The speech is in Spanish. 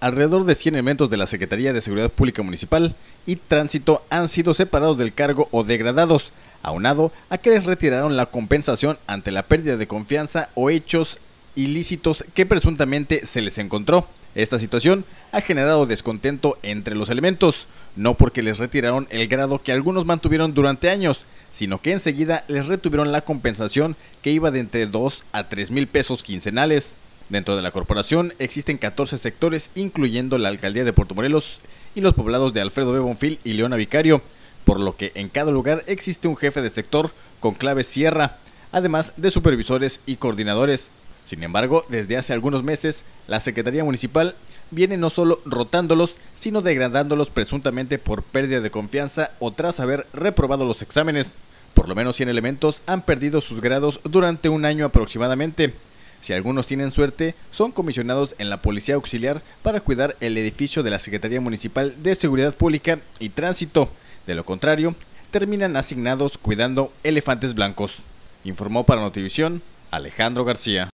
Alrededor de 100 elementos de la Secretaría de Seguridad Pública Municipal y Tránsito han sido separados del cargo o degradados, aunado a que les retiraron la compensación ante la pérdida de confianza o hechos ilícitos que presuntamente se les encontró. Esta situación ha generado descontento entre los elementos, no porque les retiraron el grado que algunos mantuvieron durante años, sino que enseguida les retuvieron la compensación que iba de entre 2 a 3 mil pesos quincenales. Dentro de la corporación existen 14 sectores, incluyendo la alcaldía de Puerto Morelos y los poblados de Alfredo B. y Leona Vicario, por lo que en cada lugar existe un jefe de sector con clave sierra, además de supervisores y coordinadores. Sin embargo, desde hace algunos meses, la Secretaría Municipal viene no solo rotándolos, sino degradándolos presuntamente por pérdida de confianza o tras haber reprobado los exámenes. Por lo menos 100 elementos han perdido sus grados durante un año aproximadamente, si algunos tienen suerte, son comisionados en la Policía Auxiliar para cuidar el edificio de la Secretaría Municipal de Seguridad Pública y Tránsito. De lo contrario, terminan asignados cuidando elefantes blancos. Informó para Notivisión Alejandro García.